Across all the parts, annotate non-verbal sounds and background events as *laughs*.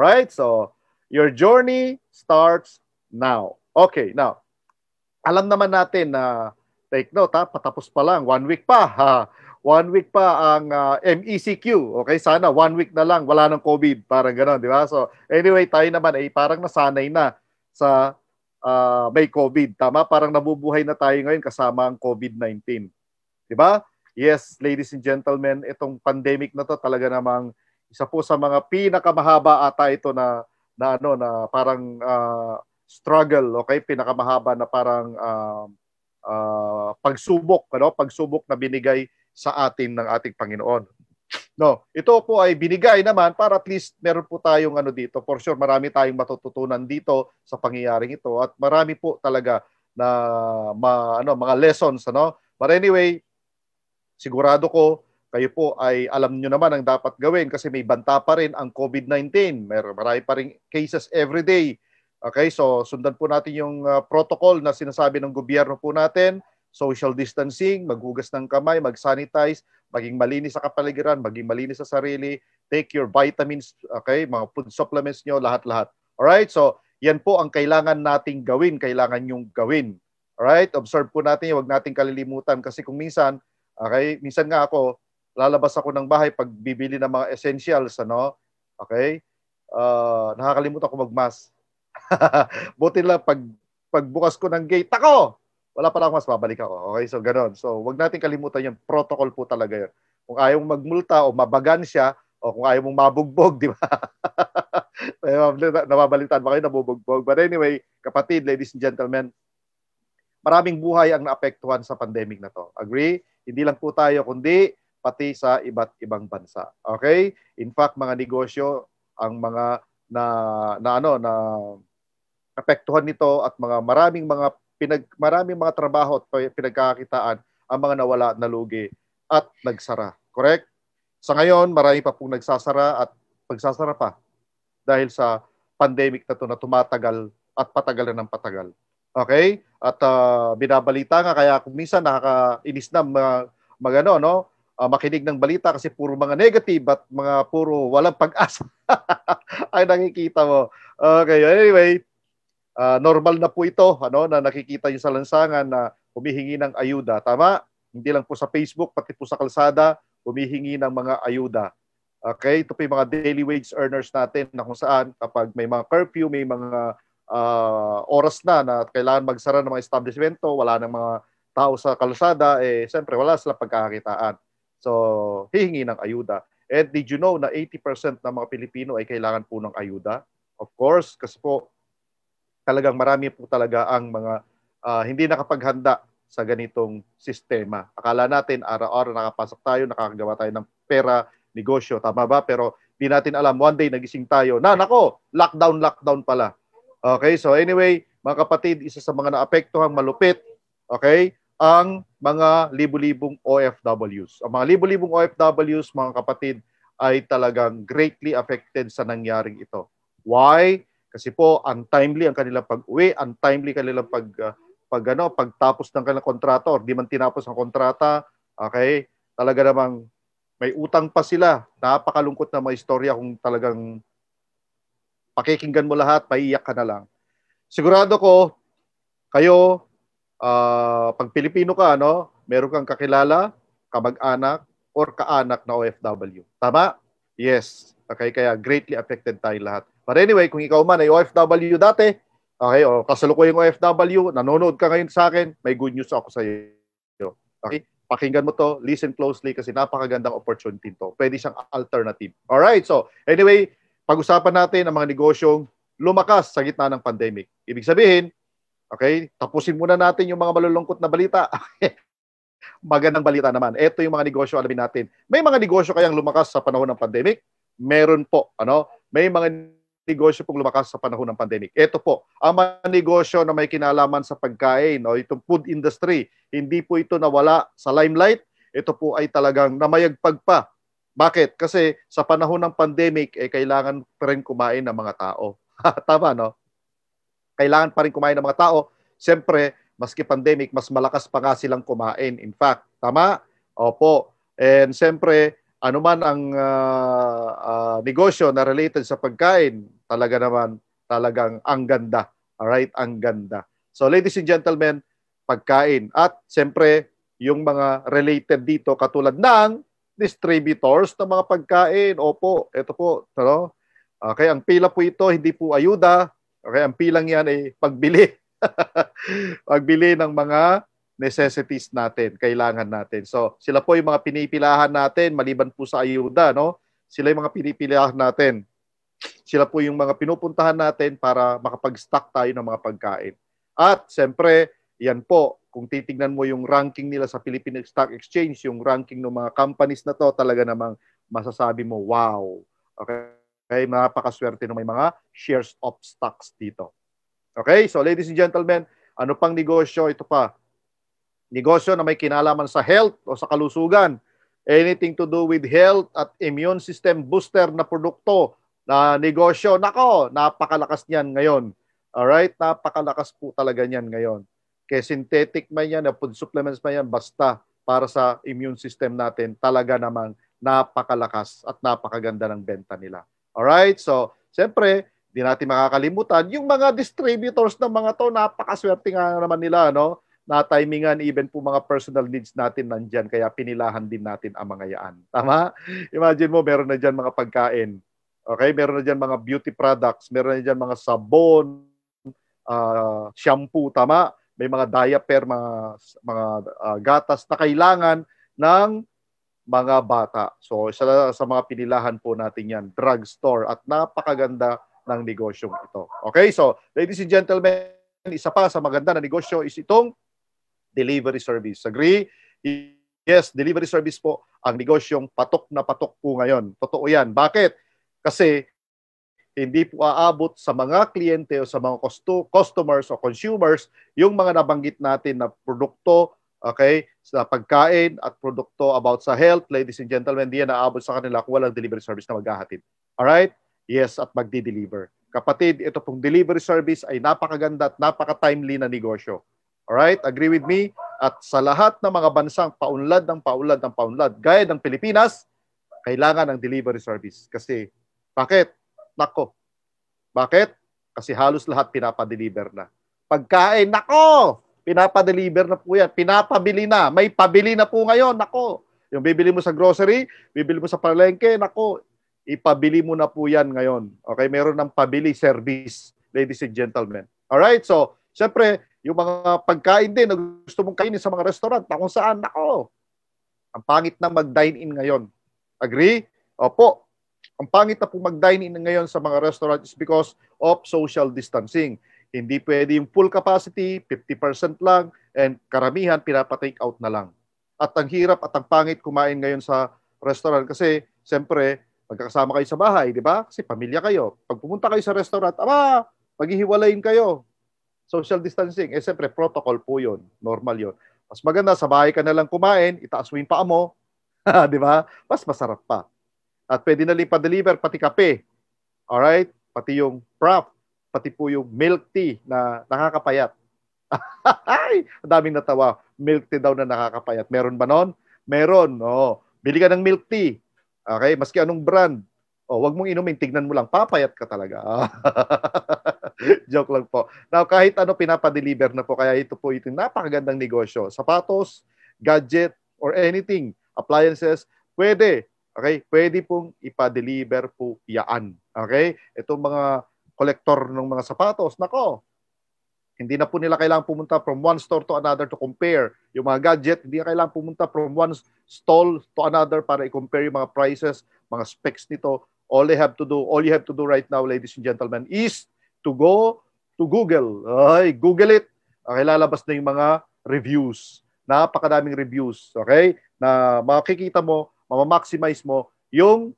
Right? So, your journey starts now. Okay, now, alam naman natin na, take note ha, patapos pa lang, one week pa ha, one week pa ang uh, ah, MECQ. Okay, sana one week na lang, wala ng COVID, parang gano'n, di ba? So, anyway, tayo naman ay eh, parang nasanay na sa uh, may COVID. Tama? Parang nabubuhay na tayo ngayon kasama ang COVID-19. Di ba? Yes, ladies and gentlemen, itong pandemic na to talaga namang isa po sa mga pinakamahaba ata ito na na ano na parang uh, struggle, okay? Pinakamahaba na parang uh, uh, pagsubok, ano? Pagsubok na binigay sa atin ng ating Panginoon. No, ito po ay binigay naman para at least meron po tayong ano dito. For sure, marami tayong matututunan dito sa pangyayaring ito at marami po talaga na ma, ano, mga lessons, ano? But anyway, sigurado ko kayo po ay alam nyo naman ang dapat gawin kasi may banta pa rin ang COVID-19. Meron marami pa rin cases every day. Okay, so sundan po natin yung uh, protocol na sinasabi ng gobyerno po natin. Social distancing, maghugas ng kamay, mag-sanitize, maging malinis sa kapaligiran, maging malinis sa sarili, take your vitamins, okay, mga food supplements nyo, lahat-lahat. Alright, so yan po ang kailangan nating gawin, kailangan yung gawin. Alright, observe po natin, huwag nating kalilimutan kasi kung minsan, okay, minsan nga ako, lalabas ako ng bahay pag bibili ng mga essentials, ano? Okay? Uh, nakakalimutan ko magmas. *laughs* Buti lang pag pagbukas ko ng gate, ako! Wala pa lang mas, babalik ako. Okay, so ganoon. So, wag nating kalimutan yung protocol po talaga yun. Kung ayaw mong magmulta o mabagan siya, o kung ayaw mong mabugbog, *laughs* di ba? Nababalitaan ba kayo, nabubugbog? But anyway, kapatid, ladies and gentlemen, maraming buhay ang naapektuhan sa pandemic na to. Agree? Hindi lang po tayo, kundi pati sa iba't ibang bansa. Okay? In fact, mga negosyo ang mga na na ano na apektuhan nito at mga maraming mga pinag maraming mga trabaho at pinagkakakitaan ang mga nawala na lugi at nagsara. Correct? Sa ngayon, marami pa pong nagsasara at pagsasara pa dahil sa pandemic na to na tumatagal at patagal na ng patagal. Okay? At uh, binabalita nga kaya kung minsan nakakainis na mag, mag ano, no? uh, makinig ng balita kasi puro mga negative at mga puro walang pag-asa ang *laughs* nakikita mo. Okay, anyway, uh, normal na po ito ano na nakikita niyo sa lansangan na humihingi ng ayuda. Tama? Hindi lang po sa Facebook, pati po sa kalsada, humihingi ng mga ayuda. Okay, ito po yung mga daily wage earners natin na kung saan kapag may mga curfew, may mga uh, oras na na kailangan magsara ng mga establishmento, wala nang mga tao sa kalsada, eh siyempre wala sila pagkakakitaan. So, hihingi ng ayuda. And did you know na 80% ng mga Pilipino ay kailangan po ng ayuda? Of course, kasi po talagang marami po talaga ang mga uh, hindi nakapaghanda sa ganitong sistema. Akala natin araw-araw nakapasok tayo, nakakagawa tayo ng pera, negosyo, tama ba? Pero di natin alam, one day nagising tayo, na nako, lockdown, lockdown pala. Okay, so anyway, mga kapatid, isa sa mga naapektuhang malupit, okay, ang mga libu-libong OFWs. Ang mga libu-libong OFWs, mga kapatid, ay talagang greatly affected sa nangyaring ito. Why? Kasi po, untimely ang kanilang pag-uwi, untimely kanilang pag, uh, pag ano, pagtapos ng kanilang kontrata or di man tinapos ang kontrata, okay? Talaga namang may utang pa sila. Napakalungkot na mga istorya kung talagang pakikinggan mo lahat, paiyak ka na lang. Sigurado ko, kayo, uh, pag Pilipino ka, no, meron kang kakilala, kamag-anak, or kaanak na OFW. Tama? Yes. Okay, kaya greatly affected tayo lahat. But anyway, kung ikaw man ay OFW dati, okay, o kasalukuyang OFW, nanonood ka ngayon sa akin, may good news ako sa iyo. Okay? Pakinggan mo to, listen closely kasi napakagandang opportunity to. Pwede siyang alternative. All right. So, anyway, pag-usapan natin ang mga negosyong lumakas sa gitna ng pandemic. Ibig sabihin, Okay? Tapusin muna natin yung mga malulungkot na balita. *laughs* Magandang balita naman. Ito yung mga negosyo alamin natin. May mga negosyo kayang lumakas sa panahon ng pandemic? Meron po, ano? May mga negosyo pong lumakas sa panahon ng pandemic. Ito po, ang mga negosyo na may kinalaman sa pagkain o itong food industry, hindi po ito nawala sa limelight. Ito po ay talagang namayagpag pa. Bakit? Kasi sa panahon ng pandemic, eh, kailangan pa rin kumain ng mga tao. *laughs* Tama, no? kailangan pa rin kumain ng mga tao. Siyempre, maski pandemic, mas malakas pa nga silang kumain. In fact, tama? Opo. And siyempre, anuman ang uh, uh, negosyo na related sa pagkain, talaga naman, talagang ang ganda. Alright? Ang ganda. So ladies and gentlemen, pagkain. At siyempre, yung mga related dito katulad ng distributors ng mga pagkain. Opo, ito po. Ano? Okay, ang pila po ito, hindi po ayuda. Okay, ang pilang yan ay pagbili. *laughs* pagbili ng mga necessities natin, kailangan natin. So, sila po yung mga pinipilahan natin maliban po sa ayuda, no? Sila yung mga pinipilahan natin. Sila po yung mga pinupuntahan natin para makapag-stock tayo ng mga pagkain. At siyempre, yan po, kung titingnan mo yung ranking nila sa Philippine Stock Exchange, yung ranking ng mga companies na to, talaga namang masasabi mo, wow. Okay? Okay, napakaswerte ng may mga shares of stocks dito. Okay, so ladies and gentlemen, ano pang negosyo? Ito pa. Negosyo na may kinalaman sa health o sa kalusugan. Anything to do with health at immune system booster na produkto na negosyo. Nako, napakalakas niyan ngayon. Alright, napakalakas po talaga niyan ngayon. Kaya synthetic man yan, food supplements man yan, basta para sa immune system natin, talaga namang napakalakas at napakaganda ng benta nila. Alright? So, siyempre, di natin makakalimutan, yung mga distributors ng mga to, napakaswerte nga naman nila, no? na timingan even po mga personal needs natin nandyan kaya pinilahan din natin ang mga yaan. Tama? Imagine mo meron na dyan mga pagkain. Okay? Meron na dyan mga beauty products. Meron na dyan mga sabon, uh, shampoo. Tama? May mga diaper, mga, mga uh, gatas na kailangan ng mga bata. So isa sa mga pinilahan po natin yan, drugstore at napakaganda ng negosyong ito. Okay, so ladies and gentlemen, isa pa sa maganda na negosyo is itong delivery service. Agree? Yes, delivery service po ang negosyong patok na patok po ngayon. Totoo yan. Bakit? Kasi hindi po aabot sa mga kliyente o sa mga custo- customers o consumers yung mga nabanggit natin na produkto okay, sa pagkain at produkto about sa health, ladies and gentlemen, di yan naabot sa kanila kung walang delivery service na maghahatid. Alright? Yes, at magdi-deliver. Kapatid, ito pong delivery service ay napakaganda at napaka-timely na negosyo. Alright? Agree with me? At sa lahat ng mga bansang paunlad ng paunlad ng paunlad, gaya ng Pilipinas, kailangan ng delivery service. Kasi, bakit? Nako. Bakit? Kasi halos lahat pinapadeliver na. Pagkain, nako! Pinapadeliver na po yan. Pinapabili na. May pabili na po ngayon. Nako. Yung bibili mo sa grocery, bibili mo sa palengke, nako. Ipabili mo na po yan ngayon. Okay, meron ng pabili service, ladies and gentlemen. Alright, so, syempre, yung mga pagkain din na gusto mong kainin sa mga restaurant, na kung saan, nako. Ang pangit na mag-dine-in ngayon. Agree? Opo, ang pangit na po mag-dine in ngayon sa mga restaurant is because of social distancing. Hindi pwede yung full capacity, 50% lang, and karamihan pinapatake out na lang. At ang hirap at ang pangit kumain ngayon sa restaurant kasi siyempre magkakasama kayo sa bahay, di ba? Kasi pamilya kayo. Pag pumunta kayo sa restaurant, aba, maghihiwalayin kayo. Social distancing, eh siyempre protocol po yun. Normal yun. Mas maganda, sa bahay ka na lang kumain, itaas mo yung paa mo. *laughs* di ba? Mas masarap pa. At pwede na rin pa-deliver, pati kape. Alright? Pati yung prop pati po yung milk tea na nakakapayat. *laughs* Ay, daming natawa. Milk tea daw na nakakapayat. Meron ba noon? Meron. Oh, bili ka ng milk tea. Okay, maski anong brand. Oh, wag mong inumin, tignan mo lang, papayat ka talaga. *laughs* Joke lang po. Now, kahit ano pinapadeliver na po, kaya ito po itong napakagandang negosyo. Sapatos, gadget, or anything, appliances, pwede. Okay? Pwede pong ipa-deliver po yaan. Okay? Itong mga collector ng mga sapatos, nako, hindi na po nila kailangang pumunta from one store to another to compare yung mga gadget. Hindi na kailangang pumunta from one stall to another para i-compare yung mga prices, mga specs nito. All they have to do, all you have to do right now, ladies and gentlemen, is to go to Google. Ay, Google it. Okay, lalabas na yung mga reviews. Napakadaming reviews, okay? Na makikita mo, mamamaximize mo yung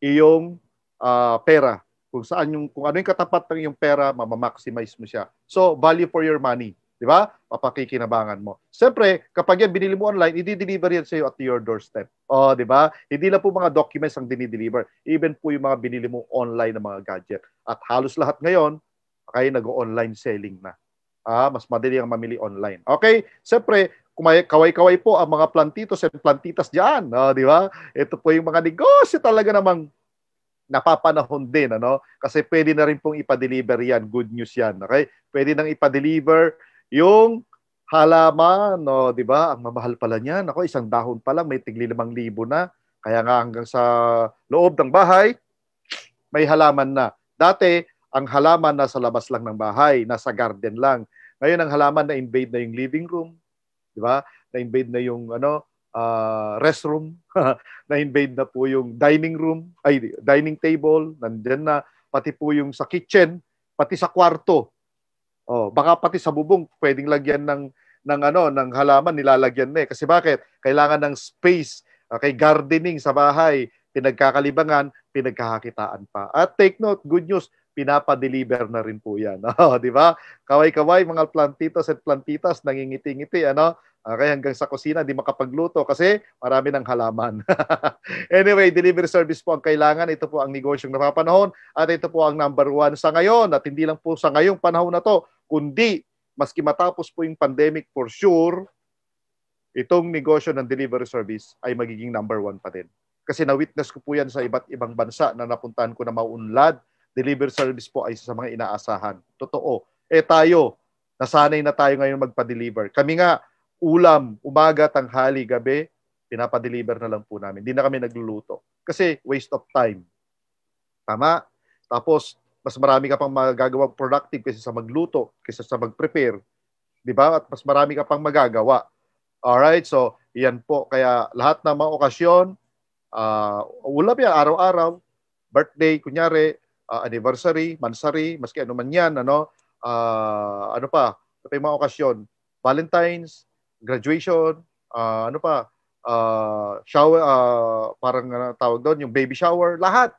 iyong uh, pera kung saan yung kung ano yung katapat ng yung pera, mamamaximize mo siya. So, value for your money, 'di ba? Papakikinabangan mo. Siyempre, kapag yan binili mo online, i-deliver yan sa iyo at your doorstep. Oh, 'di ba? Hindi lang po mga documents ang dinideliver, even po yung mga binili mo online na mga gadget. At halos lahat ngayon, kayo nag-online selling na. Ah, mas madali ang mamili online. Okay? Siyempre, kumay kaway-kaway po ang mga plantitos at plantitas diyan, oh, ah, 'di ba? Ito po yung mga negosyo talaga namang napapanahon din, ano? Kasi pwede na rin pong ipa-deliver yan, good news yan, okay? Pwede nang ipa-deliver yung halaman, no, 'di ba? Ang mamahal pala niyan, ako isang dahon pa lang may tigli libo na. Kaya nga hanggang sa loob ng bahay may halaman na. Dati ang halaman nasa labas lang ng bahay, nasa garden lang. Ngayon ang halaman na invade na yung living room, 'di ba? Na invade na yung ano, uh, restroom, *laughs* na-invade na po yung dining room, ay dining table, nandiyan na pati po yung sa kitchen, pati sa kwarto. Oh, baka pati sa bubong pwedeng lagyan ng ng ano, ng halaman nilalagyan na eh. Kasi bakit? Kailangan ng space okay, ah, gardening sa bahay, pinagkakalibangan, pinagkakakitaan pa. At take note, good news, pinapa-deliver na rin po yan. *laughs* Oh, di ba? Kaway-kaway mga plantitos at plantitas, nangingiti-ngiti, ano? Okay, hanggang sa kusina, di makapagluto kasi marami ng halaman. *laughs* anyway, delivery service po ang kailangan. Ito po ang negosyong napapanahon at ito po ang number one sa ngayon at hindi lang po sa ngayong panahon na to, kundi maski matapos po yung pandemic for sure, itong negosyo ng delivery service ay magiging number one pa din. Kasi na-witness ko po yan sa iba't ibang bansa na napuntahan ko na maunlad delivery service po ay sa mga inaasahan. Totoo. Eh tayo, nasanay na tayo ngayon magpa-deliver. Kami nga, ulam, umaga, tanghali, gabi, pinapa-deliver na lang po namin. Hindi na kami nagluluto. Kasi waste of time. Tama? Tapos, mas marami ka pang magagawa productive kaysa sa magluto, kaysa sa mag-prepare. Di ba? At mas marami ka pang magagawa. Alright, so yan po. Kaya lahat ng mga okasyon, uh, ulam yan, araw-araw, birthday, kunyari, uh, anniversary, mansari, maski ano man yan, ano, uh, ano pa, sa pa mga okasyon, Valentine's, graduation, uh, ano pa, uh, shower, uh, parang uh, tawag doon, yung baby shower, lahat.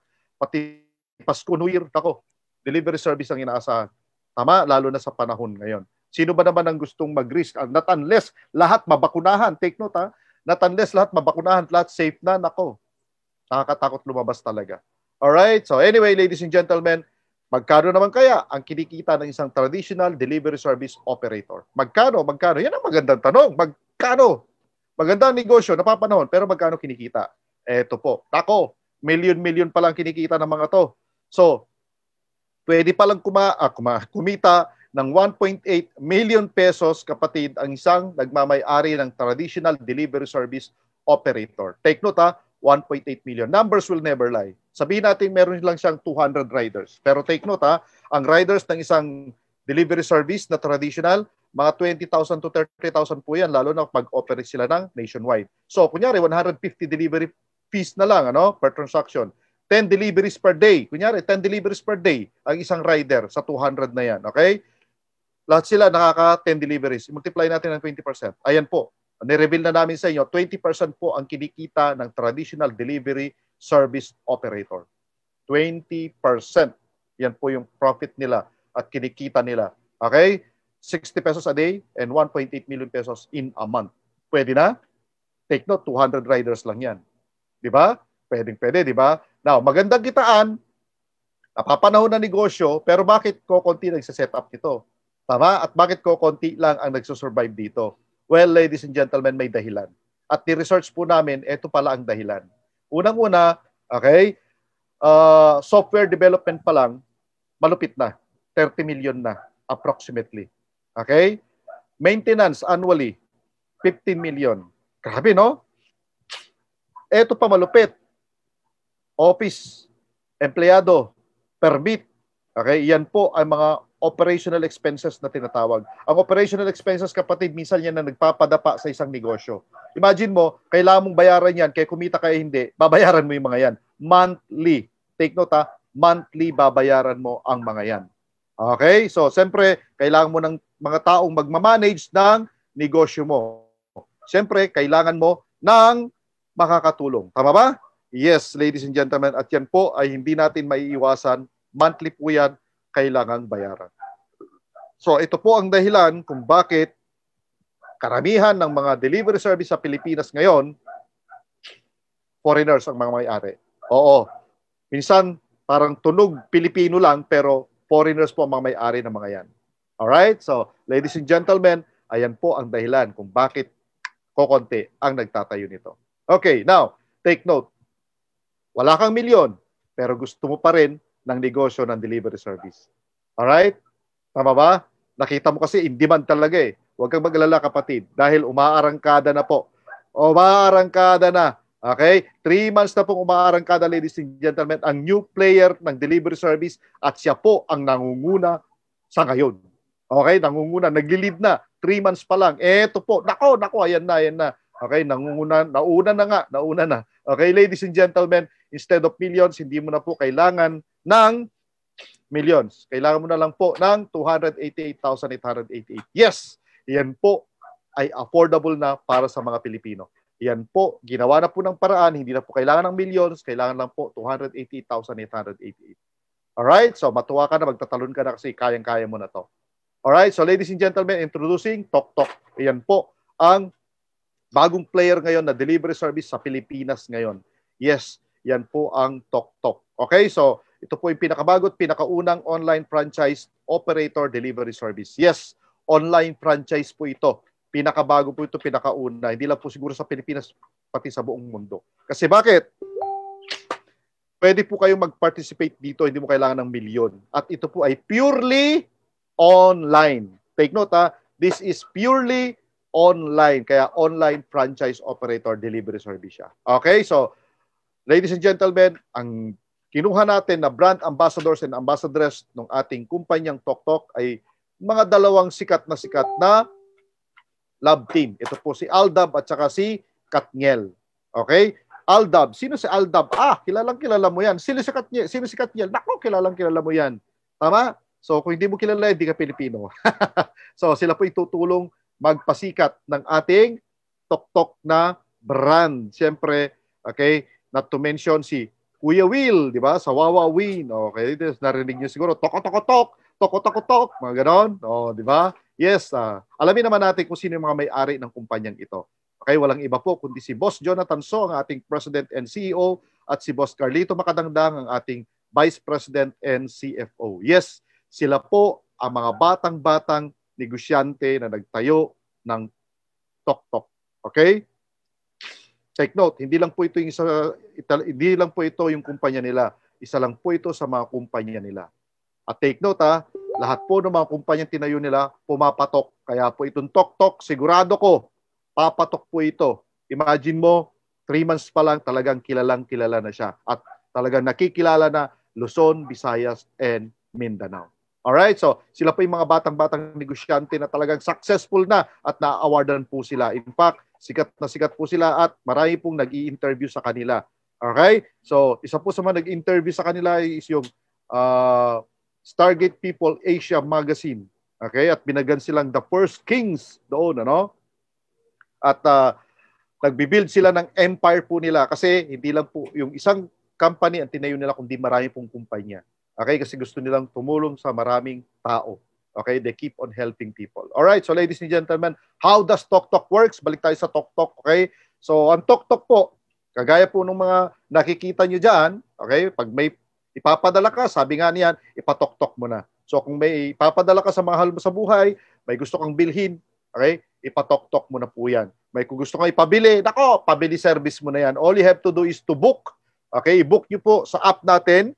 Pati Pasko, New Year, ako, delivery service ang inaasahan. Tama, lalo na sa panahon ngayon. Sino ba naman ang gustong mag-risk? Not unless lahat mabakunahan. Take note ha. Not unless lahat mabakunahan, lahat safe na, nako. Nakakatakot lumabas talaga. Alright? So anyway, ladies and gentlemen, magkano naman kaya ang kinikita ng isang traditional delivery service operator? Magkano? Magkano? Yan ang magandang tanong. Magkano? Magandang negosyo, napapanahon, pero magkano kinikita? Eto po. Tako, million-million pa lang kinikita ng mga to. So, pwede pa lang kuma, ah, kuma, kumita ng 1.8 million pesos kapatid ang isang nagmamay-ari ng traditional delivery service operator. Take note ha, 1.8 million. Numbers will never lie. Sabihin natin meron lang siyang 200 riders. Pero take note ha, ang riders ng isang delivery service na traditional, mga 20,000 to 30,000 po yan, lalo na pag-operate sila ng nationwide. So, kunyari, 150 delivery fees na lang ano, per transaction. 10 deliveries per day. Kunyari, 10 deliveries per day ang isang rider sa 200 na yan. Okay? Lahat sila nakaka-10 deliveries. Multiply natin ng 20%. Ayan po, nireveal na namin sa inyo, 20% po ang kinikita ng traditional delivery service operator. 20%. Yan po yung profit nila at kinikita nila. Okay? 60 pesos a day and 1.8 million pesos in a month. Pwede na? Take note, 200 riders lang yan. Di ba? Pwedeng pwede, di ba? Now, magandang kitaan, napapanahon na negosyo, pero bakit ko konti nagsiset up nito? Tama? At bakit ko konti lang ang nagsusurvive dito? Well, ladies and gentlemen, may dahilan. At ni-research po namin, ito pala ang dahilan. Unang-una, okay, uh, software development pa lang, malupit na. 30 million na, approximately. Okay? Maintenance annually, 15 million. Grabe, no? Ito pa malupit. Office, empleyado, permit, Okay, yan po ang mga operational expenses na tinatawag. Ang operational expenses, kapatid, minsan yan na nagpapadapa sa isang negosyo. Imagine mo, kailangan mong bayaran yan, kaya kumita kayo eh, hindi, babayaran mo yung mga yan. Monthly. Take note ha, monthly babayaran mo ang mga yan. Okay? So, siyempre, kailangan mo ng mga taong magmamanage ng negosyo mo. Siyempre, kailangan mo ng makakatulong. Tama ba? Yes, ladies and gentlemen. At yan po ay hindi natin maiiwasan monthly po yan kailangang bayaran. So ito po ang dahilan kung bakit karamihan ng mga delivery service sa Pilipinas ngayon, foreigners ang mga may-ari. Oo, minsan parang tunog Pilipino lang pero foreigners po ang mga may-ari ng mga yan. Alright? So, ladies and gentlemen, ayan po ang dahilan kung bakit kokonti ang nagtatayo nito. Okay, now, take note. Wala kang milyon, pero gusto mo pa rin ng negosyo ng delivery service. Alright? Tama ba? Nakita mo kasi in demand talaga eh. Huwag kang maglala kapatid dahil umaarangkada na po. Umaarangkada na. Okay? Three months na pong umaarangkada, ladies and gentlemen, ang new player ng delivery service at siya po ang nangunguna sa ngayon. Okay? Nangunguna, naglilid na. Three months pa lang. Eto po. Nako, nako, ayan na, ayan na. Okay? Nangunguna, nauna na nga, nauna na. Okay, ladies and gentlemen, instead of millions, hindi mo na po kailangan ng millions. Kailangan mo na lang po ng 288,888. Yes, yan po ay affordable na para sa mga Pilipino. Yan po, ginawa na po ng paraan, hindi na po kailangan ng millions, kailangan lang po 288,888. Alright, so matuwa ka na, magtatalon ka na kasi kayang-kaya mo na to. Alright, so ladies and gentlemen, introducing Tok Tok. Yan po ang bagong player ngayon na delivery service sa Pilipinas ngayon. Yes, yan po ang Tok Tok. Okay, so ito po yung pinakabagot, pinakaunang online franchise operator delivery service. Yes, online franchise po ito. Pinakabago po ito, pinakauna. Hindi lang po siguro sa Pilipinas, pati sa buong mundo. Kasi bakit? Pwede po kayong mag-participate dito, hindi mo kailangan ng milyon. At ito po ay purely online. Take note ha, this is purely online. Kaya online franchise operator delivery service siya. Okay, so ladies and gentlemen, ang kinuha natin na brand ambassadors and ambassadress ng ating kumpanyang TokTok ay mga dalawang sikat na sikat na love team. Ito po si Aldab at saka si Katniel. Okay? Aldab. Sino si Aldab? Ah, kilalang kilala mo yan. Sino si Katniel? Sino si Katniel? Nako, kilalang kilala mo yan. Tama? So, kung hindi mo kilala, hindi ka Pilipino. *laughs* so, sila po itutulong magpasikat ng ating TokTok na brand. Siyempre, okay, not to mention si Kuya Will, di ba? Sa Wawa Win. Okay, this, narinig niyo siguro, toko toko tok, toko toko tok, mga ganon. O, oh, di ba? Yes, uh, alamin naman natin kung sino yung mga may-ari ng kumpanyang ito. Okay, walang iba po kundi si Boss Jonathan So, ang ating President and CEO, at si Boss Carlito Makadangdang, ang ating Vice President and CFO. Yes, sila po ang mga batang-batang negosyante na nagtayo ng Tok Tok. Okay? Take note, hindi lang po ito yung isa, ital, hindi lang po ito yung kumpanya nila. Isa lang po ito sa mga kumpanya nila. At take note ha, ah, lahat po ng mga kumpanya tinayo nila pumapatok. Kaya po itong tok-tok, sigurado ko, papatok po ito. Imagine mo, 3 months pa lang talagang kilalang kilala na siya. At talagang nakikilala na Luzon, Visayas, and Mindanao. Alright, so sila po yung mga batang-batang negosyante na talagang successful na at na-awardan po sila. In fact, Sikat na sikat po sila at marami pong nag interview sa kanila. Okay? So, isa po sa mga nag-interview sa kanila is yung uh, Stargate People Asia Magazine. Okay? At binagan silang The First Kings doon, ano? At uh, nagbibuild sila ng empire po nila kasi hindi lang po yung isang company ang tinayo nila kundi marami pong kumpanya. Okay? Kasi gusto nilang tumulong sa maraming tao. Okay, they keep on helping people. All right, so ladies and gentlemen, how does TokTok works? Balik tayo sa TokTok, okay? So ang TokTok po, kagaya po ng mga nakikita nyo dyan, okay, pag may ipapadala ka, sabi nga niyan, ipatoktok mo na. So kung may ipapadala ka sa mahal mo sa buhay, may gusto kang bilhin, okay, ipatoktok mo na po yan. May kung gusto kang ipabili, nako, pabili service mo na yan. All you have to do is to book. Okay, book nyo po sa app natin,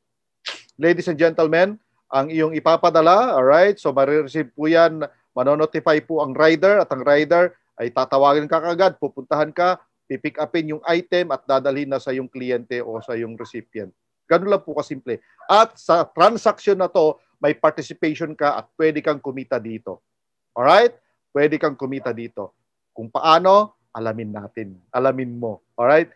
ladies and gentlemen ang iyong ipapadala. All right? So, marireceive po yan. Manonotify po ang rider at ang rider ay tatawagin ka kagad, pupuntahan ka, pipick upin yung item at dadalhin na sa yung kliyente o sa yung recipient. Ganun lang po kasimple. At sa transaction na to, may participation ka at pwede kang kumita dito. All right? Pwede kang kumita dito. Kung paano, alamin natin. Alamin mo. All right?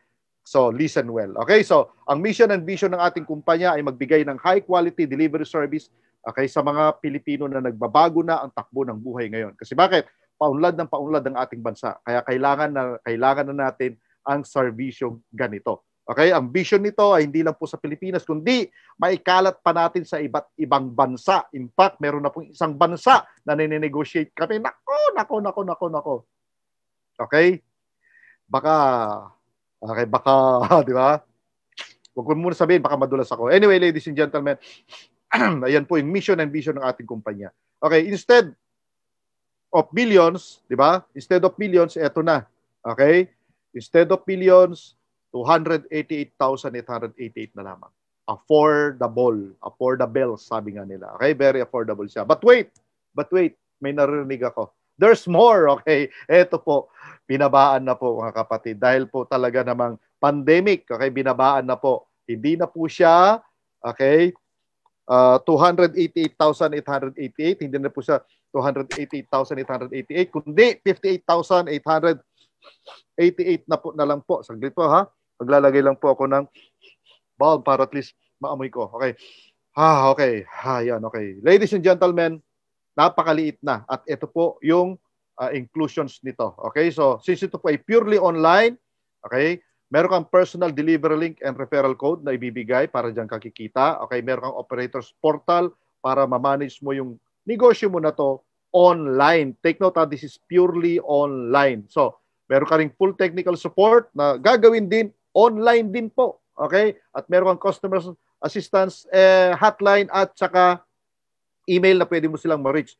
So, listen well. Okay, so ang mission and vision ng ating kumpanya ay magbigay ng high quality delivery service okay, sa mga Pilipino na nagbabago na ang takbo ng buhay ngayon. Kasi bakit? Paunlad ng paunlad ang ating bansa. Kaya kailangan na, kailangan na natin ang servisyo ganito. Okay, ang vision nito ay hindi lang po sa Pilipinas kundi maikalat pa natin sa iba't ibang bansa. In fact, meron na pong isang bansa na nene-negotiate kami. Nako, nako, nako, nako, nako. Okay? Baka Okay, baka, *laughs* di ba? Huwag ko muna sabihin, baka madulas ako. Anyway, ladies and gentlemen, *clears throat* ayan po yung mission and vision ng ating kumpanya. Okay, instead of billions, di ba? Instead of billions, eto na. Okay? Instead of billions, 288,888 na lamang. Affordable. Affordable, sabi nga nila. Okay? Very affordable siya. But wait, but wait, may narinig ako. There's more, okay? Ito po binabaan na po mga kapatid dahil po talaga namang pandemic, okay, binabaan na po. Hindi na po siya, okay, uh, ah, 288,888, hindi na po siya 288,888, kundi 58,888 na po na lang po. Saglit po ha, maglalagay lang po ako ng bulb para at least maamoy ko. Okay. Ah, okay. Ha, ah, yan, okay. Ladies and gentlemen, napakaliit na. At ito po yung uh, inclusions nito. Okay? So, since ito po ay purely online, okay? Meron kang personal delivery link and referral code na ibibigay para diyan kakikita. Okay, meron kang operators portal para ma-manage mo yung negosyo mo na to online. Take note, ha, this is purely online. So, meron ka ring full technical support na gagawin din online din po. Okay? At meron kang customer assistance eh, hotline at saka email na pwede mo silang ma-reach.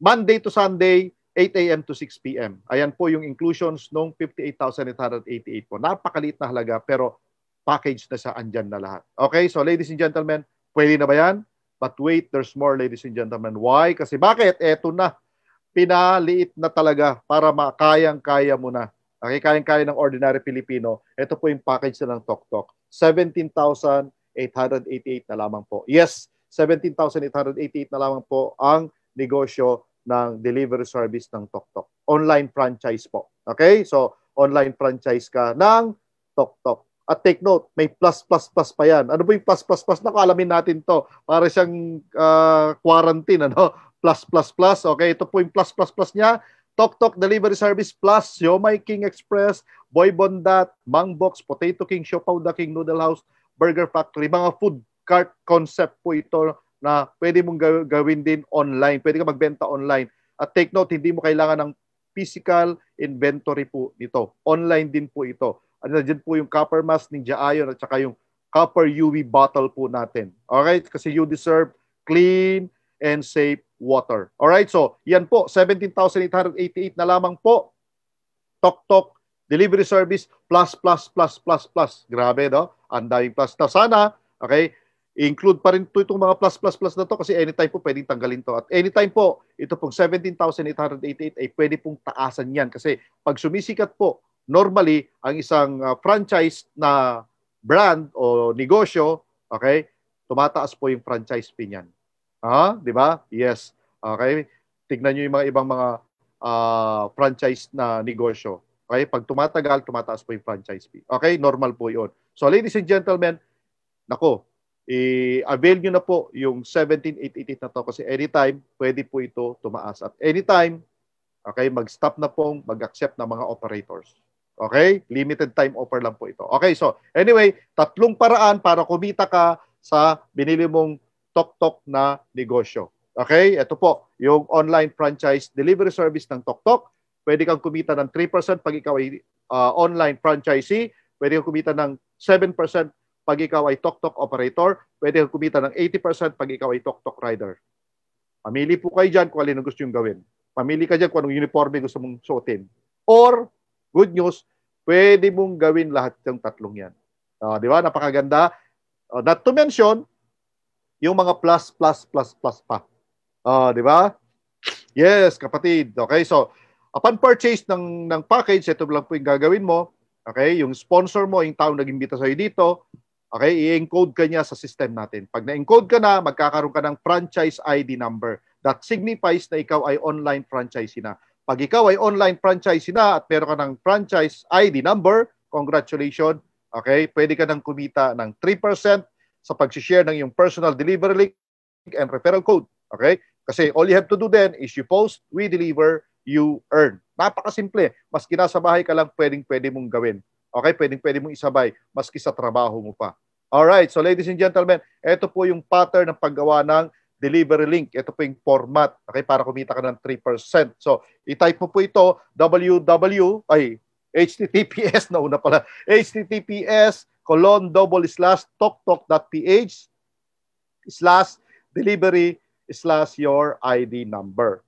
Monday to Sunday, 8 a.m. to 6 p.m. Ayan po yung inclusions noong 58,888 po. Napakaliit na halaga pero package na sa andyan na lahat. Okay, so ladies and gentlemen, pwede na ba yan? But wait, there's more ladies and gentlemen. Why? Kasi bakit? Eto na. Pinaliit na talaga para makayang-kaya mo na. Okay, kayang-kaya ng ordinary Pilipino. Ito po yung package na ng Tok Tok. 17,888 na lamang po. Yes, 17,888 na lamang po ang negosyo ng delivery service ng TokTok. Online franchise po. Okay? So, online franchise ka ng TokTok. At take note, may plus plus plus pa yan. Ano ba yung plus plus plus? Naku, alamin natin to. Para siyang uh, quarantine, ano? Plus plus plus. Okay, ito po yung plus plus plus niya. TokTok Delivery Service Plus, Siomay King Express, Boy Bondat, Mang Box, Potato King, Siopaw The King, Noodle House, Burger Factory. Mga food cart concept po ito na pwede mong gawin din online. Pwede ka magbenta online. At take note, hindi mo kailangan ng physical inventory po nito. Online din po ito. Ano na po yung copper mask ni Jaayon at saka yung copper UV bottle po natin. Alright? Kasi you deserve clean and safe water. Alright? So, yan po. 17,888 na lamang po. Tok Tok Delivery Service plus plus plus plus plus. Grabe, no? Ang daming plus. Na sana, okay, include pa rin po itong mga plus plus plus na to kasi anytime po pwedeng tanggalin to. At anytime po, ito pong 17,888 ay pwede pong taasan yan kasi pag sumisikat po, normally, ang isang uh, franchise na brand o negosyo, okay, tumataas po yung franchise fee niyan. Ha? Di ba? Yes. Okay. Tignan niyo yung mga ibang mga uh, franchise na negosyo. Okay? Pag tumatagal, tumataas po yung franchise fee. Okay? Normal po yun. So, ladies and gentlemen, nako, i-avail nyo na po yung 17888 na to kasi anytime pwede po ito tumaas. At anytime, okay, mag-stop na pong mag-accept ng mga operators. Okay? Limited time offer lang po ito. Okay, so anyway, tatlong paraan para kumita ka sa binili mong TokTok na negosyo. Okay? Ito po, yung online franchise delivery service ng TokTok. Pwede kang kumita ng 3% pag ikaw ay uh, online franchisee. Pwede kang kumita ng 7% pag ikaw ay tok-tok operator, pwede kang kumita ng 80% pag ikaw ay tok-tok rider. Pamili po kayo dyan kung alin ang gusto yung gawin. Pamili ka dyan kung anong uniforme gusto mong suotin. Or, good news, pwede mong gawin lahat ng tatlong yan. Uh, di ba? Napakaganda. Uh, not to mention, yung mga plus, plus, plus, plus pa. Uh, di ba? Yes, kapatid. Okay, so, upon purchase ng, ng package, ito lang po yung gagawin mo. Okay, yung sponsor mo, yung taong nag-imbita sa'yo dito, Okay, i-encode ka niya sa system natin. Pag na-encode ka na, magkakaroon ka ng franchise ID number that signifies na ikaw ay online franchisee na. Pag ikaw ay online franchisee na at meron ka ng franchise ID number, congratulations. Okay, pwede ka nang kumita ng 3% sa pag-share ng iyong personal delivery link and referral code. Okay? Kasi all you have to do then is you post, we deliver, you earn. Napakasimple. Maski nasa bahay ka lang, pwedeng-pwede mong gawin. Okay? Pwedeng-pwede mong isabay, maski sa trabaho mo pa. All right, so ladies and gentlemen, ito po yung pattern ng paggawa ng delivery link. Ito po yung format, okay, para kumita ka ng 3%. So, itype mo po ito, www, ay, https, *laughs* nauna pala, https, colon, double slash, toktok.ph, slash, delivery, slash, your ID number.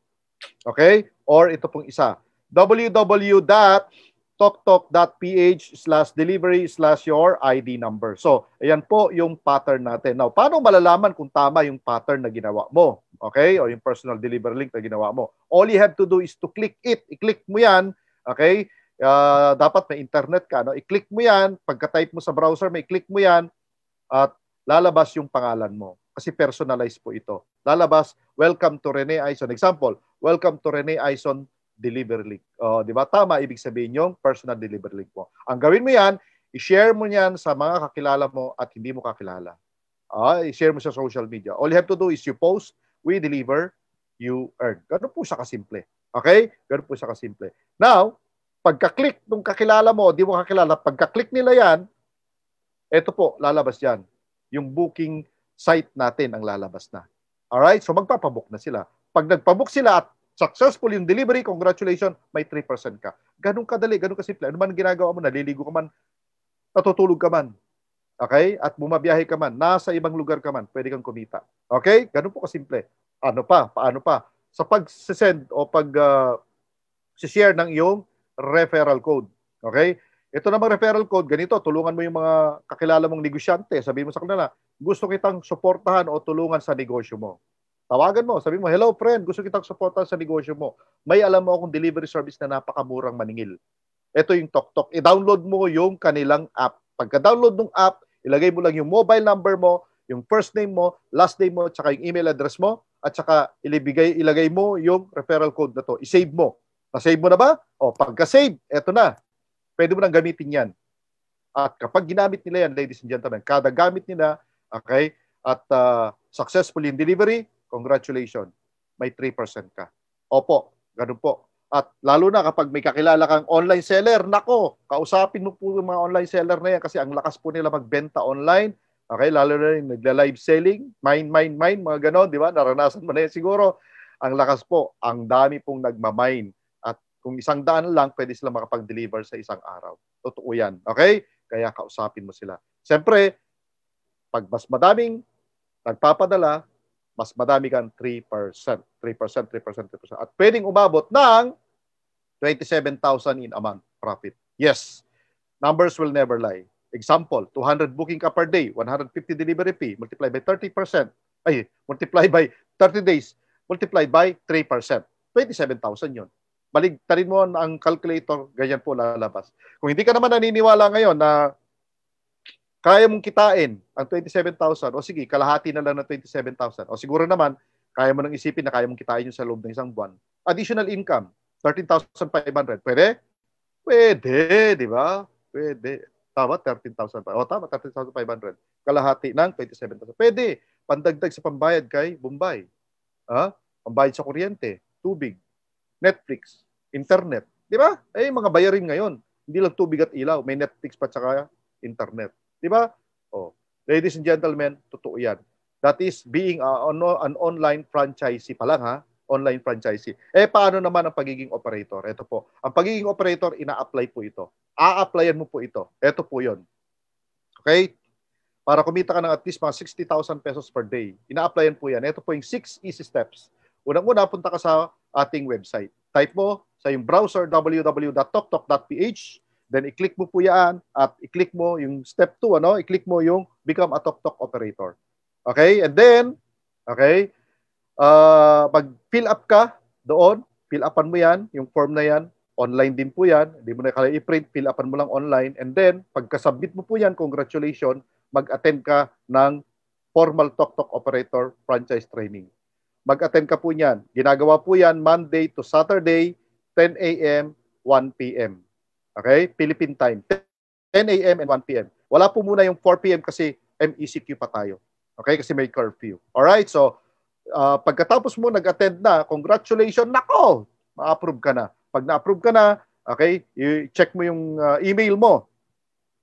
Okay? Or ito pong isa, www.toktok.ph, toktok.ph slash delivery slash your ID number. So, ayan po yung pattern natin. Now, paano malalaman kung tama yung pattern na ginawa mo? Okay? O yung personal delivery link na ginawa mo. All you have to do is to click it. I-click mo yan. Okay? Uh, dapat may internet ka. No? I-click mo yan. Pagka-type mo sa browser, may click mo yan. At lalabas yung pangalan mo. Kasi personalized po ito. Lalabas, welcome to Rene Ison. Example, welcome to Rene Ison delivery link. Oh, di ba? Tama, ibig sabihin yung personal delivery link mo. Ang gawin mo yan, i-share mo yan sa mga kakilala mo at hindi mo kakilala. Ah, i-share mo sa social media. All you have to do is you post, we deliver, you earn. Ganun po siya kasimple. Okay? Ganun po siya kasimple. Now, pagka-click nung kakilala mo, di mo kakilala, pagka-click nila yan, eto po, lalabas yan. Yung booking site natin ang lalabas na. Alright? So magpapabook na sila. Pag nagpabook sila at Successful yung delivery, congratulations, may 3% ka. Ganun kadali, ganun kasimple. Ano man ginagawa mo, naliligo ka man, natutulog ka man, okay? At bumabiyahe ka man, nasa ibang lugar ka man, pwede kang kumita. Okay? Ganun po kasimple. Ano pa? Paano pa? Sa pag-send o pag uh, ah, share ng iyong referral code. Okay? Ito namang referral code, ganito, tulungan mo yung mga kakilala mong negosyante. Sabihin mo sa kanila, gusto kitang suportahan o tulungan sa negosyo mo. Tawagan mo, sabi mo, hello friend, gusto kitang suporta sa negosyo mo. May alam mo akong delivery service na napakamurang maningil. Ito yung TokTok. I-download mo yung kanilang app. Pagka-download ng app, ilagay mo lang yung mobile number mo, yung first name mo, last name mo, tsaka yung email address mo, at tsaka ilibigay, ilagay mo yung referral code na to. I-save mo. Na-save mo na ba? O, pagka-save, eto na. Pwede mo nang gamitin yan. At kapag ginamit nila yan, ladies and gentlemen, kada gamit nila, okay, at uh, ah, successfully in delivery, congratulations, may 3% ka. Opo, ganun po. At lalo na kapag may kakilala kang online seller, nako, kausapin mo po yung mga online seller na yan kasi ang lakas po nila magbenta online. Okay, lalo na yung nagla-live selling, mind, mind, mind, mga ganon, di ba? Naranasan mo na yan siguro. Ang lakas po, ang dami pong nagmamine. At kung isang daan lang, pwede sila makapag-deliver sa isang araw. Totoo yan. Okay? Kaya kausapin mo sila. Siyempre, pag mas madaming nagpapadala, mas madami kang 3%. 3%, 3%, 3%. At pwedeng umabot ng 27,000 in a month profit. Yes, numbers will never lie. Example, 200 booking ka per day, 150 delivery fee, multiply by 30%, ay, multiply by 30 days, multiply by 3%. 27,000 yun. Baligtarin mo ang calculator, ganyan po lalabas. Kung hindi ka naman naniniwala ngayon na kaya mong kitain ang 27,000, o sige, kalahati na lang ng 27,000. O siguro naman, kaya mo nang isipin na kaya mong kitain yun sa loob ng isang buwan. Additional income, 13,500. Pwede? Pwede, di ba? Pwede. Tama, 13,500. O tama, 13,500. Kalahati ng 27,000. Pwede. Pandagdag sa pambayad kay Bombay. Ha? Pambayad sa kuryente, tubig, Netflix, internet. Di ba? Eh, mga bayarin ngayon. Hindi lang tubig at ilaw. May Netflix pa tsaka internet. Di ba? Oh, ladies and gentlemen, totoo yan. That is being a, ano, an online franchisee pa lang ha, online franchisee. Eh paano naman ang pagiging operator? Ito po. Ang pagiging operator, ina-apply po ito. A-applyan mo po ito. Ito po 'yon. Okay? Para kumita ka ng at least mga 60,000 pesos per day. Ina-applyan po yan. Ito po yung 6 easy steps. Unang-una, punta ka sa ating website. Type mo sa yung browser www.toktok.ph Then i-click mo po yan at i-click mo yung step 2, ano? I-click mo yung become a Tok Tok operator. Okay? And then, okay, uh, ah, pag fill up ka doon, fill upan mo yan, yung form na yan, online din po yan, hindi mo na kaya i-print, fill upan mo lang online. And then, pagka-submit mo po yan, congratulations, mag-attend ka ng formal Tok Tok operator franchise training. Mag-attend ka po niyan. Ginagawa po yan Monday to Saturday, 10 a.m., 1 p.m. Okay? Philippine time. 10 a.m. and 1 p.m. Wala po muna yung 4 p.m. kasi MECQ pa tayo. Okay? Kasi may curfew. Alright? So, uh, pagkatapos mo nag-attend na, congratulations, nako! Ma-approve ka na. Pag na-approve ka na, okay, i-check mo yung uh, email mo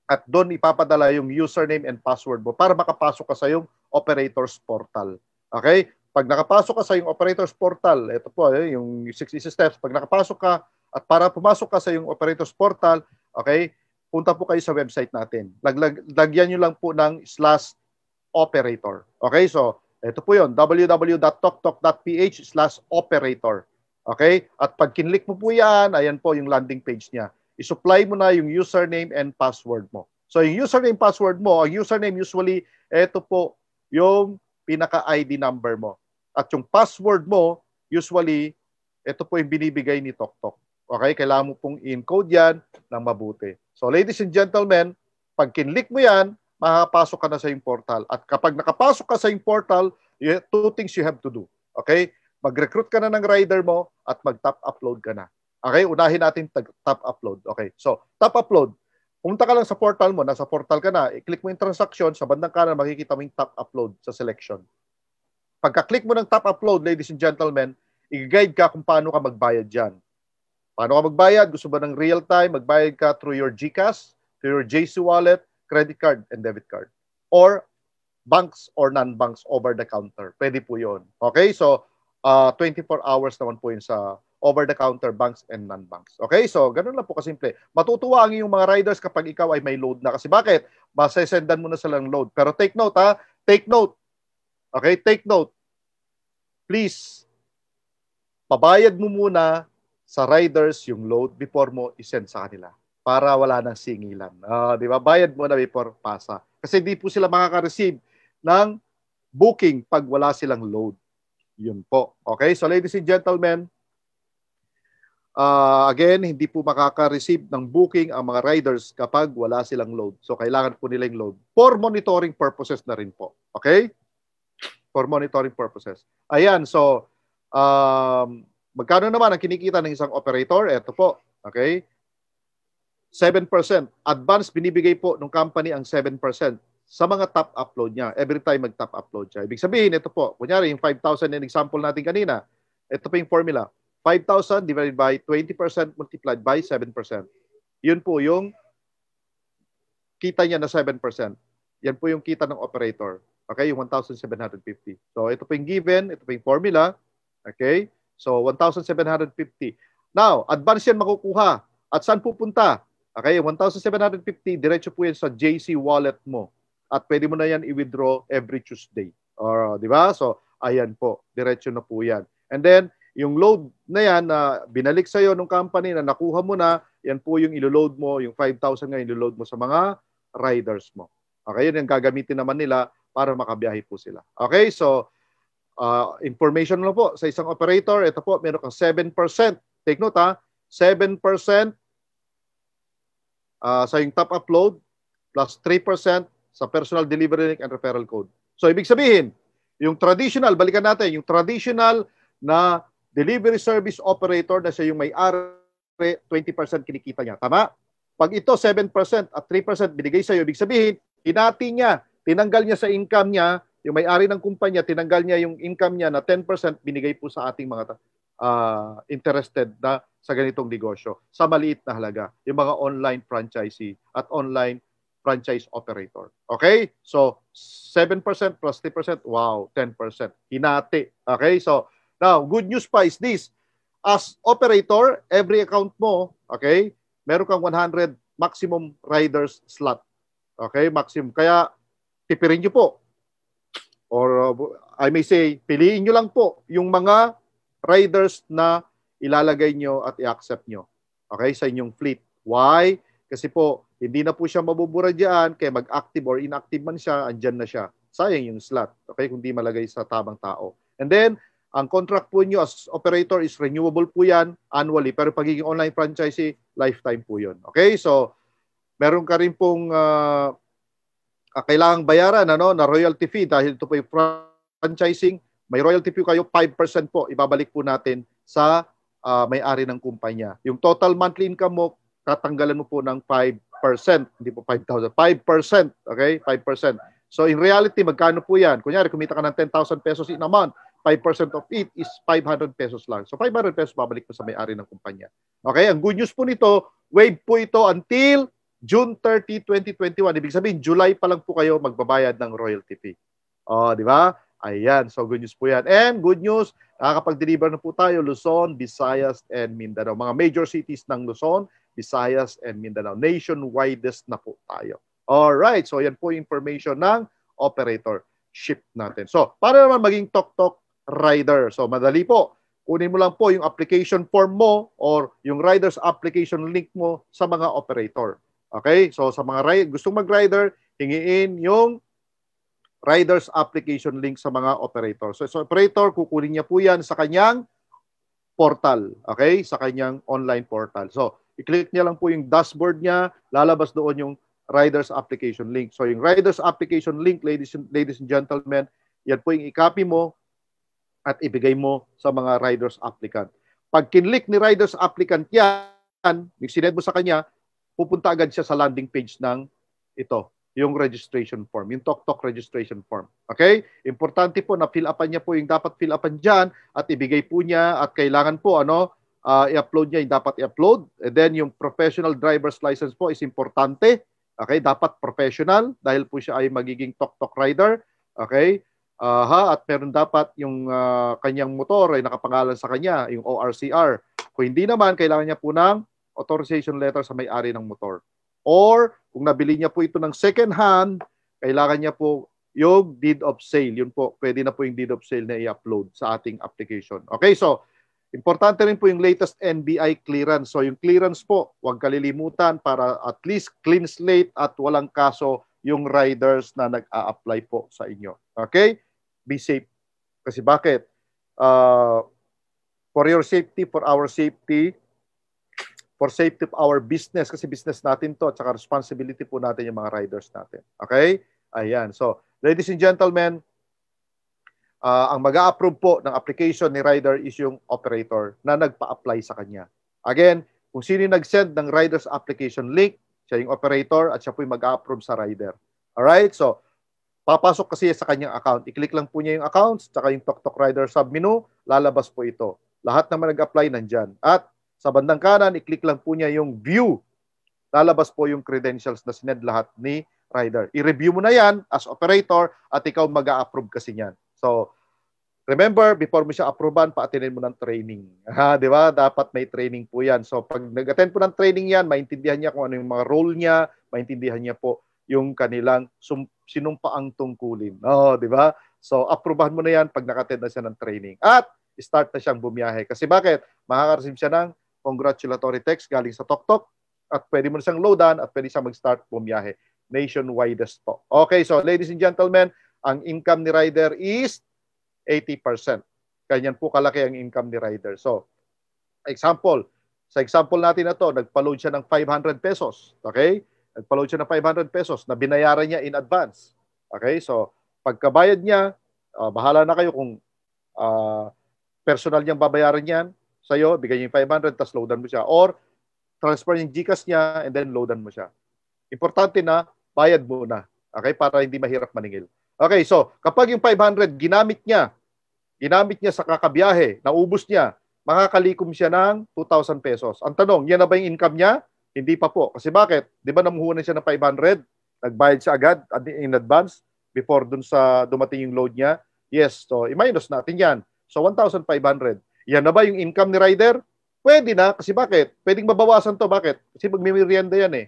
at doon ipapadala yung username and password mo para makapasok ka sa yung operators portal. Okay? Pag nakapasok ka sa yung operators portal, ito po, eh, yung 66 steps, pag nakapasok ka, at para pumasok ka sa yung operators portal, okay, punta po kayo sa website natin. Laglag, lagyan nyo lang po ng slash operator. Okay, so ito po yon www.toktok.ph slash operator. Okay? At pag kinlik mo po yan, ayan po yung landing page niya. I-supply mo na yung username and password mo. So yung username password mo, ang username usually, ito po yung pinaka-ID number mo. At yung password mo, usually, ito po yung binibigay ni TokTok. Okay? Kailangan mo pong encode yan ng mabuti. So ladies and gentlemen, pag kinlik mo yan, makakapasok ka na sa yung portal. At kapag nakapasok ka sa yung portal, two things you have to do. Okay? Mag-recruit ka na ng rider mo at mag-top upload ka na. Okay? Unahin natin top upload. Okay. So, top upload. Pumunta ka lang sa portal mo, nasa portal ka na, i-click mo yung transaction, sa bandang kanan makikita mo yung top upload sa selection. Pagka-click mo ng top upload, ladies and gentlemen, i-guide ka kung paano ka magbayad dyan. Paano ka magbayad? Gusto ba ng real time? Magbayad ka through your GCash, through your JC wallet, credit card, and debit card. Or banks or non-banks over the counter. Pwede po yun. Okay? So, uh, ah, 24 hours naman po yun sa over the counter banks and non-banks. Okay? So, ganun lang po kasimple. Matutuwa ang iyong mga riders kapag ikaw ay may load na. Kasi bakit? Masesendan mo na silang load. Pero take note ha. Take note. Okay? Take note. Please, pabayad mo muna sa riders yung load before mo isend sa kanila para wala nang singilan. Uh, di ba? Bayad mo na before pasa. Kasi di po sila makaka-receive ng booking pag wala silang load. Yun po. Okay? So ladies and gentlemen, uh, again, hindi po makaka-receive ng booking ang mga riders kapag wala silang load. So kailangan po nila yung load for monitoring purposes na rin po. Okay? For monitoring purposes. Ayan, so um, Magkano naman ang kinikita ng isang operator? Ito po. Okay? 7%. Advance binibigay po ng company ang 7% sa mga top upload niya. Every time mag-top upload siya. Ibig sabihin, ito po. Kunyari, yung 5,000 yung example natin kanina. Ito po yung formula. 5,000 divided by 20% multiplied by 7%. Yun po yung kita niya na 7%. Yan po yung kita ng operator. Okay, yung 1,750. So, ito po yung given, ito po yung formula. Okay? So, 1,750. Now, advance yan makukuha. At saan pupunta? Okay, 1,750, diretso po yan sa JC wallet mo. At pwede mo na yan i-withdraw every Tuesday. Or, uh, di ba? So, ayan po, diretso na po yan. And then, yung load na yan na uh, binalik sa'yo ng company na nakuha mo na, yan po yung ilo-load mo, yung 5,000 nga ilo-load mo sa mga riders mo. Okay, yun yung gagamitin naman nila para makabiyahe po sila. Okay, so Uh, information lang po sa isang operator, ito po, meron kang 7%. Take note ha, 7% uh, ah, sa yung top upload plus 3% sa personal delivery link and referral code. So ibig sabihin, yung traditional, balikan natin, yung traditional na delivery service operator na siya yung may-ari, 20% kinikita niya. Tama? Pag ito 7% at 3% binigay sa iyo, ibig sabihin, hinati niya, tinanggal niya sa income niya yung may-ari ng kumpanya, tinanggal niya yung income niya na 10% binigay po sa ating mga uh, interested na sa ganitong negosyo sa maliit na halaga, yung mga online franchisee at online franchise operator. Okay? So, 7% plus 3%, wow, 10%. Hinati. Okay? So, now, good news pa is this. As operator, every account mo, okay, meron kang 100 maximum riders slot. Okay? Maximum. Kaya, tipirin nyo po or uh, I may say, piliin nyo lang po yung mga riders na ilalagay nyo at i-accept nyo. Okay? Sa inyong fleet. Why? Kasi po, hindi na po siya mabubura dyan, kaya mag-active or inactive man siya, andyan na siya. Sayang yung slot. Okay? Kung di malagay sa tabang tao. And then, ang contract po nyo as operator is renewable po yan annually. Pero pagiging online franchisee, lifetime po yun. Okay? So, meron ka rin pong uh, Ah, kailangang bayaran ano, na royalty fee dahil ito po yung franchising, may royalty fee kayo 5% po ibabalik po natin sa uh, may-ari ng kumpanya. Yung total monthly income mo tatanggalan mo po ng 5%, hindi po 5,000, 5%, okay? 5%. So in reality, magkano po 'yan? Kunyari kumita ka ng 10,000 pesos in a month, 5% of it is 500 pesos lang. So 500 pesos babalik po sa may-ari ng kumpanya. Okay? Ang good news po nito, wave po ito until June 30, 2021. Ibig sabihin, July pa lang po kayo magbabayad ng royalty fee. O, oh, di ba? Ayan, so good news po yan. And good news, nakakapag-deliver na po tayo Luzon, Visayas, and Mindanao. Mga major cities ng Luzon, Visayas, and Mindanao. Nationwidest na po tayo. Alright, so yan po yung information ng operator ship natin. So, para naman maging TokTok rider. So, madali po. Kunin mo lang po yung application form mo or yung rider's application link mo sa mga operator. Okay? So sa mga gustong mag-rider, hingiin yung rider's application link sa mga operator. So sa so operator, kukunin niya po yan sa kanyang portal. Okay? Sa kanyang online portal. So i-click niya lang po yung dashboard niya, lalabas doon yung rider's application link. So yung rider's application link, ladies and, ladies and gentlemen, yan po yung i-copy mo at ibigay mo sa mga rider's applicant. Pag kinlik ni rider's applicant yan, yung sinend mo sa kanya, pupunta agad siya sa landing page ng ito, yung registration form, yung TokTok registration form. Okay? Importante po na fill upan niya po yung dapat fill upan diyan at ibigay po niya at kailangan po ano, uh, i-upload niya yung dapat i-upload. And then yung professional driver's license po is importante. Okay? Dapat professional dahil po siya ay magiging TokTok rider. Okay? Uh, ha, at meron dapat yung uh, kanyang motor ay nakapangalan sa kanya, yung ORCR. Kung hindi naman, kailangan niya po ng authorization letter sa may-ari ng motor. Or kung nabili niya po ito ng second hand, kailangan niya po yung deed of sale. Yun po, pwede na po yung deed of sale na i-upload sa ating application. Okay, so importante rin po yung latest NBI clearance. So yung clearance po, huwag kalilimutan para at least clean slate at walang kaso yung riders na nag-a-apply po sa inyo. Okay? Be safe. Kasi bakit? Uh, for your safety, for our safety, for safety of our business kasi business natin to at saka responsibility po natin yung mga riders natin. Okay? Ayan. So, ladies and gentlemen, uh, ang mag approve po ng application ni rider is yung operator na nagpa-apply sa kanya. Again, kung sino nag-send ng rider's application link, siya yung operator at siya po yung mag-approve sa rider. Alright? So, papasok kasi sa kanyang account. I-click lang po niya yung accounts, tsaka yung TokTok Rider sub menu, lalabas po ito. Lahat naman nag-apply nandyan. At sa bandang kanan, i-click lang po niya yung view. Lalabas po yung credentials na sinend lahat ni rider. I-review mo na yan as operator at ikaw mag approve kasi niyan. So, remember, before mo siya approvean, paatinin mo ng training. *laughs* Ha, di ba? Dapat may training po yan. So, pag nag-attend po ng training yan, maintindihan niya kung ano yung mga role niya, maintindihan niya po yung kanilang sum- sinumpaang tungkulin. Oh, di ba? So, aprobahan mo na yan pag nakattend na siya ng training. At start na siyang bumiyahe. Kasi bakit? Makakareceive siya ng congratulatory text galing sa TokTok at pwede mo na siyang loadan at pwede siyang mag-start bumiyahe. Nationwide po. Okay, so ladies and gentlemen, ang income ni rider is 80%. Ganyan po kalaki ang income ni rider. So, example, sa example natin na to, nagpa-load siya ng 500 pesos. Okay? Nagpa-load siya ng 500 pesos na binayaran niya in advance. Okay? So, pagkabayad niya, uh, bahala na kayo kung uh, personal niyang babayaran yan, sa'yo, bigay niya yung 500, tapos loadan mo siya. Or, transfer yung Gcash niya and then loadan mo siya. Importante na, bayad mo na. Okay? Para hindi mahirap maningil. Okay, so, kapag yung 500, ginamit niya, ginamit niya sa kakabiyahe, naubos niya, makakalikom siya ng 2,000 pesos. Ang tanong, yan na ba yung income niya? Hindi pa po. Kasi bakit? Di ba namuhunan siya ng 500? Nagbayad siya agad in advance before dun sa dumating yung load niya? Yes. So, i-minus natin yan. So, 1,500. Yan na ba yung income ni rider? Pwede na, kasi bakit? Pwedeng mabawasan to, bakit? Kasi magmimerienda yan eh.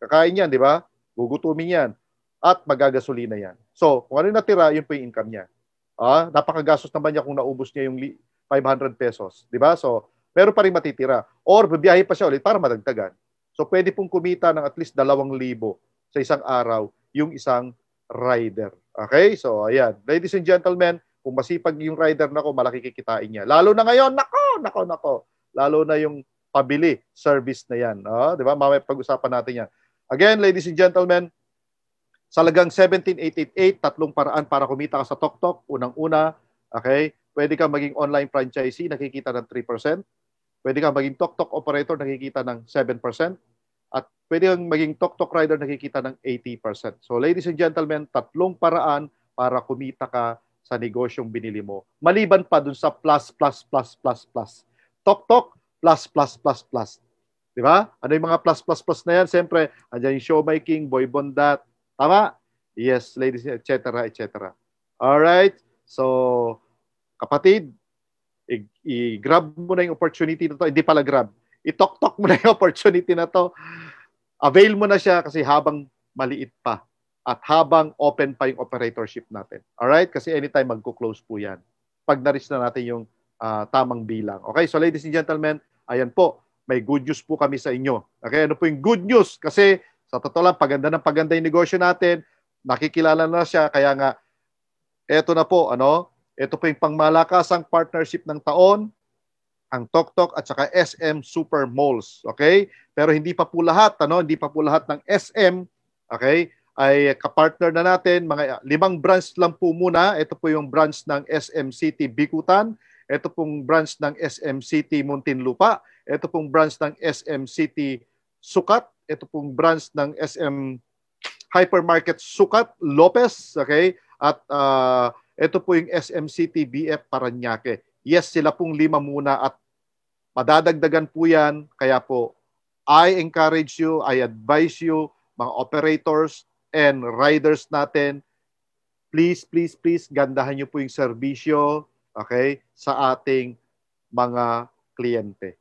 Kakain yan, di ba? Gugutumin yan. At magagasolina yan. So, kung ano natira, yun po yung income niya. Ah, napakagastos naman niya kung naubos niya yung 500 pesos. Di ba? So, pero pa rin matitira. Or, babiyahe pa siya ulit para madagdagan. So, pwede pong kumita ng at least 2,000 sa isang araw yung isang rider. Okay? So, ayan. Ladies and gentlemen, kung masipag yung rider nako ko, malaki kikitain niya. Lalo na ngayon, nako, nako, nako. Lalo na yung pabili service na yan. Oh, di ba? Mamaya pag-usapan natin yan. Again, ladies and gentlemen, Salagang 17888, tatlong paraan para kumita ka sa TokTok. Unang-una, okay, pwede kang maging online franchisee, nakikita ng 3%. Pwede kang maging TokTok operator, nakikita ng 7%. At pwede kang maging TokTok rider, nakikita ng 80%. So ladies and gentlemen, tatlong paraan para kumita ka sa negosyong binili mo. Maliban pa dun sa plus, plus, plus, plus, plus. Tok, tok, plus, plus, plus, plus. Di ba? Ano yung mga plus, plus, plus na yan? Siyempre, andyan yung showmaking, boy bondat. Tama? Yes, ladies, etc., etc. Alright? So, kapatid, i-grab mo na yung opportunity na to. Hindi pala grab. Itok-tok mo na yung *laughs* opportunity na to. Avail mo na siya kasi habang maliit pa at habang open pa yung operatorship natin. All right? Kasi anytime magko-close po 'yan. Pag na na natin yung uh, tamang bilang. Okay? So ladies and gentlemen, ayan po, may good news po kami sa inyo. Okay? Ano po yung good news? Kasi sa totoo lang, paganda ng paganda yung negosyo natin, nakikilala na siya, kaya nga, eto na po, ano, ito po yung pangmalakasang partnership ng taon, ang TokTok at saka SM Super Malls. Okay? Pero hindi pa po lahat, ano? Hindi pa po lahat ng SM. Okay? ay kapartner na natin, mga limang branch lang po muna. Ito po yung branch ng SM City Bikutan, ito pong branch ng SM City Muntinlupa, ito pong branch ng SM City Sukat, ito pong branch ng SM Hypermarket Sukat Lopez, okay? At uh, ito po yung SM City BF Paranaque. Yes, sila pong lima muna at madadagdagan po yan. Kaya po, I encourage you, I advise you, mga operators, and riders natin, please, please, please, gandahan nyo po yung serbisyo okay, sa ating mga kliyente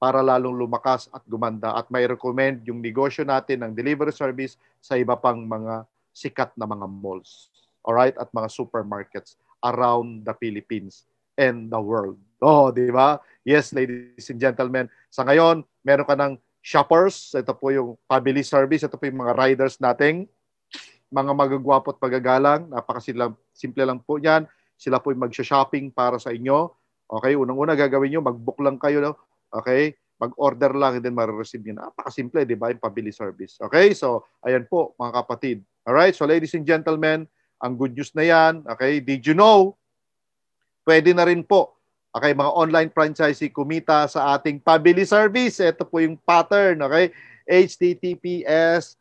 para lalong lumakas at gumanda at may recommend yung negosyo natin ng delivery service sa iba pang mga sikat na mga malls all right at mga supermarkets around the Philippines and the world. Oh, di ba? Yes, ladies and gentlemen. Sa ngayon, meron ka ng shoppers. Ito po yung family service. Ito po yung mga riders nating mga magagwapo at magagalang. Napakasimple simple lang po yan. Sila po yung magsha-shopping para sa inyo. Okay, unang-una gagawin nyo, mag-book lang kayo. Okay, mag-order lang and then ma-receive nyo. Napakasimple, di ba, yung pabili service. Okay, so ayan po mga kapatid. Alright, so ladies and gentlemen, ang good news na yan. Okay, did you know? Pwede na rin po Okay, mga online franchisee kumita sa ating pabili service. Ito po yung pattern, okay? HTTPS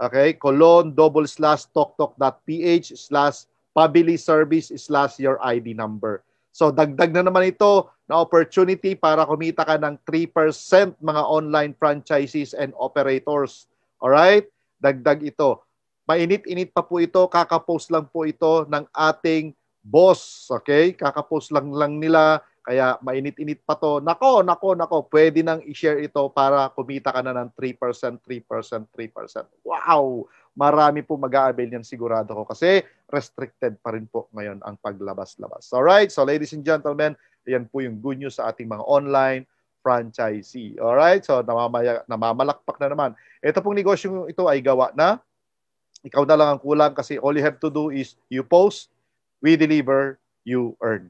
okay, colon double slash toktok.ph slash pabili service slash your ID number. So dagdag na naman ito na opportunity para kumita ka ng 3% mga online franchises and operators. Alright? Dagdag ito. Mainit-init pa po ito. Kakapost lang po ito ng ating boss. Okay? Kakapost lang lang nila kaya mainit-init pa to. Nako, nako, nako, pwede nang i-share ito para kumita ka na ng 3%, 3%, 3%. Wow! Marami po mag a niyan sigurado ko kasi restricted pa rin po ngayon ang paglabas-labas. All right, so ladies and gentlemen, yan po yung good news sa ating mga online franchisee. All right, so namamaya, namamalakpak na naman. Ito pong negosyo ito ay gawa na. Ikaw na lang ang kulang kasi all you have to do is you post, we deliver, you earn.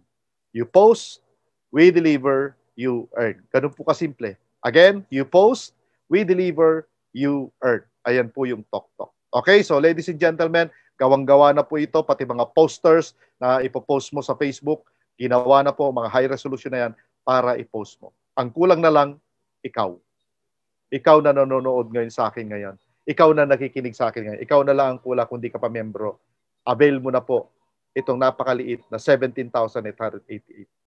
You post, we deliver, you earn. Ganun po kasimple. Again, you post, we deliver, you earn. Ayan po yung tok-tok. Okay, so ladies and gentlemen, gawang-gawa na po ito, pati mga posters na ipopost mo sa Facebook, ginawa na po mga high resolution na yan para ipost mo. Ang kulang na lang, ikaw. Ikaw na nanonood ngayon sa akin ngayon. Ikaw na nakikinig sa akin ngayon. Ikaw na lang ang kulang kung di ka pa membro. Avail mo na po itong napakaliit na 17,888